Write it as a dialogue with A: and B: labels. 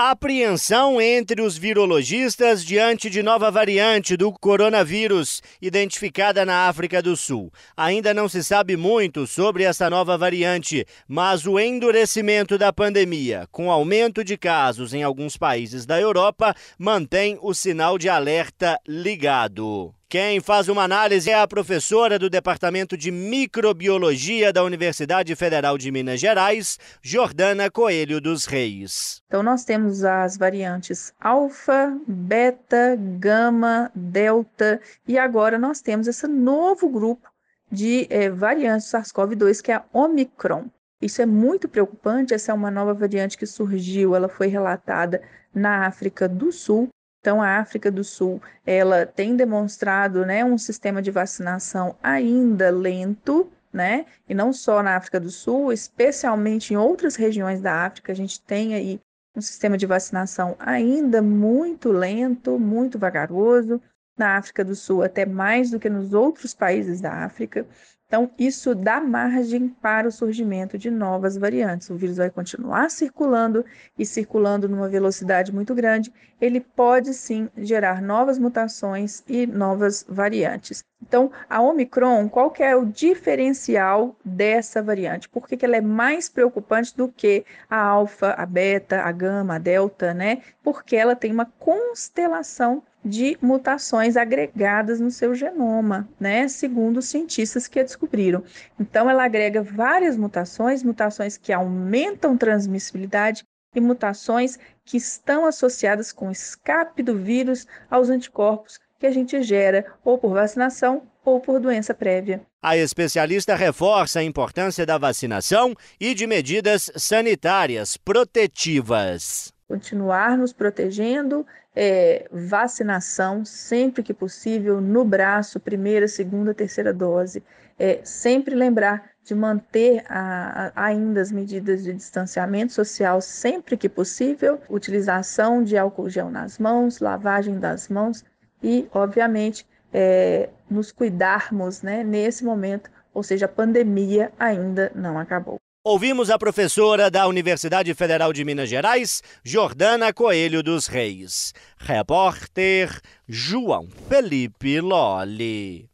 A: Apreensão entre os virologistas diante de nova variante do coronavírus identificada na África do Sul. Ainda não se sabe muito sobre essa nova variante, mas o endurecimento da pandemia, com aumento de casos em alguns países da Europa, mantém o sinal de alerta ligado. Quem faz uma análise é a professora do Departamento de Microbiologia da Universidade Federal de Minas Gerais, Jordana Coelho dos Reis.
B: Então, nós temos as variantes alfa, beta, gama, delta e agora nós temos esse novo grupo de eh, variantes SARS-CoV-2, que é a Omicron. Isso é muito preocupante, essa é uma nova variante que surgiu, ela foi relatada na África do Sul então, a África do Sul, ela tem demonstrado, né, um sistema de vacinação ainda lento, né? E não só na África do Sul, especialmente em outras regiões da África, a gente tem aí um sistema de vacinação ainda muito lento, muito vagaroso. Na África do Sul, até mais do que nos outros países da África. Então, isso dá margem para o surgimento de novas variantes. O vírus vai continuar circulando e circulando numa velocidade muito grande. Ele pode sim gerar novas mutações e novas variantes. Então, a Omicron, qual que é o diferencial dessa variante? Por que, que ela é mais preocupante do que a alfa, a beta, a gama, a delta, né? Porque ela tem uma constelação de mutações agregadas no seu genoma, né? Segundo os cientistas que a descobriram. Então, ela agrega várias mutações, mutações que aumentam transmissibilidade e mutações que estão associadas com escape do vírus aos anticorpos que a gente gera ou por vacinação ou por doença prévia.
A: A especialista reforça a importância da vacinação e de medidas sanitárias protetivas
B: continuar nos protegendo, é, vacinação sempre que possível, no braço, primeira, segunda, terceira dose. É, sempre lembrar de manter a, a, ainda as medidas de distanciamento social sempre que possível, utilização de álcool gel nas mãos, lavagem das mãos e, obviamente, é, nos cuidarmos né, nesse momento, ou seja, a pandemia ainda não acabou.
A: Ouvimos a professora da Universidade Federal de Minas Gerais, Jordana Coelho dos Reis. Repórter João Felipe Lolli.